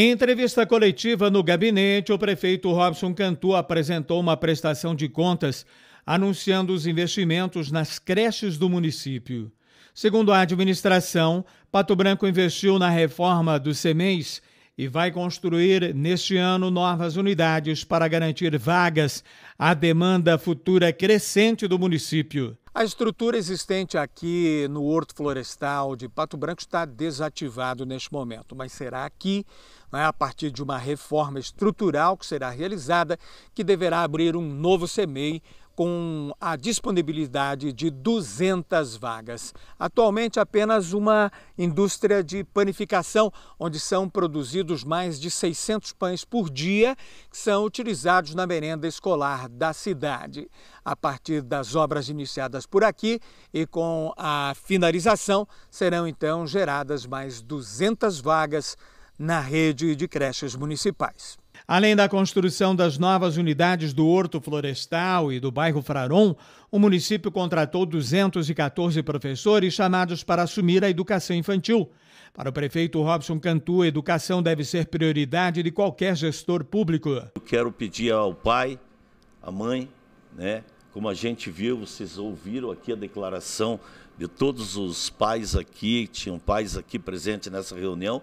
Em entrevista coletiva no gabinete, o prefeito Robson Cantu apresentou uma prestação de contas anunciando os investimentos nas creches do município. Segundo a administração, Pato Branco investiu na reforma do CEMEIS e vai construir neste ano novas unidades para garantir vagas à demanda futura crescente do município. A estrutura existente aqui no Horto Florestal de Pato Branco está desativado neste momento, mas será aqui, né, a partir de uma reforma estrutural que será realizada, que deverá abrir um novo semeio? com a disponibilidade de 200 vagas. Atualmente, apenas uma indústria de panificação, onde são produzidos mais de 600 pães por dia, que são utilizados na merenda escolar da cidade. A partir das obras iniciadas por aqui e com a finalização, serão então geradas mais 200 vagas na rede de creches municipais. Além da construção das novas unidades do Horto Florestal e do bairro Fraron, o município contratou 214 professores chamados para assumir a educação infantil. Para o prefeito Robson Cantu, a educação deve ser prioridade de qualquer gestor público. Eu quero pedir ao pai, à mãe, né? Como a gente viu, vocês ouviram aqui a declaração de todos os pais aqui, tinham pais aqui presentes nessa reunião,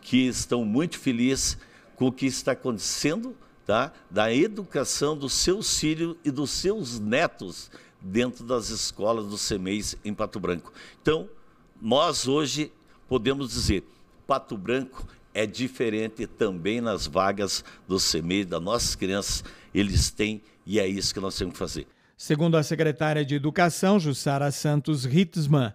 que estão muito felizes com o que está acontecendo, tá? Da educação dos seus filhos e dos seus netos dentro das escolas do CEMEIS em Pato Branco. Então, nós hoje podemos dizer, Pato Branco é diferente também nas vagas do CEMEI, das nossas crianças, eles têm e é isso que nós temos que fazer. Segundo a secretária de Educação, Jussara Santos Ritzman,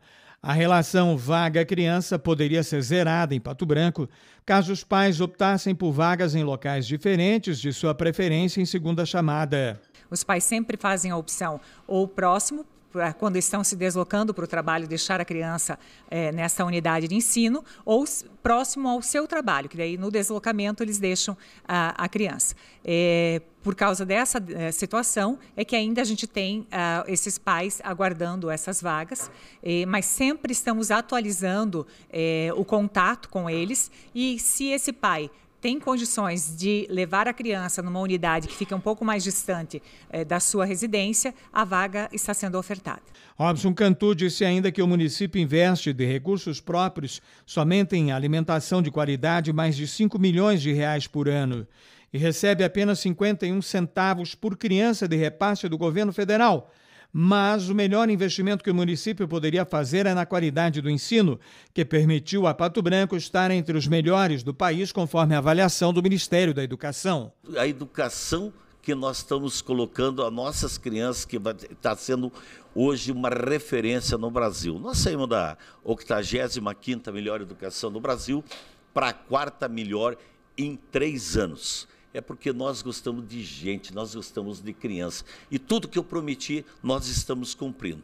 a relação vaga-criança poderia ser zerada em Pato Branco caso os pais optassem por vagas em locais diferentes de sua preferência em segunda chamada. Os pais sempre fazem a opção ou próximo pra, quando estão se deslocando para o trabalho, deixar a criança é, nessa unidade de ensino ou próximo ao seu trabalho, que daí no deslocamento eles deixam a, a criança. É, por causa dessa é, situação é que ainda a gente tem esses pais aguardando essas vagas, é, mas sempre estamos atualizando é, o contato com eles e se esse pai tem condições de levar a criança numa unidade que fica um pouco mais distante eh, da sua residência, a vaga está sendo ofertada. Robson Cantu disse ainda que o município investe de recursos próprios somente em alimentação de qualidade mais de 5 milhões de reais por ano e recebe apenas 51 centavos por criança de repasse do governo federal mas o melhor investimento que o município poderia fazer é na qualidade do ensino, que permitiu a Pato Branco estar entre os melhores do país, conforme a avaliação do Ministério da Educação. A educação que nós estamos colocando às nossas crianças, que está sendo hoje uma referência no Brasil. Nós saímos da 85 melhor educação do Brasil para a quarta melhor em três anos é porque nós gostamos de gente, nós gostamos de criança. E tudo que eu prometi, nós estamos cumprindo.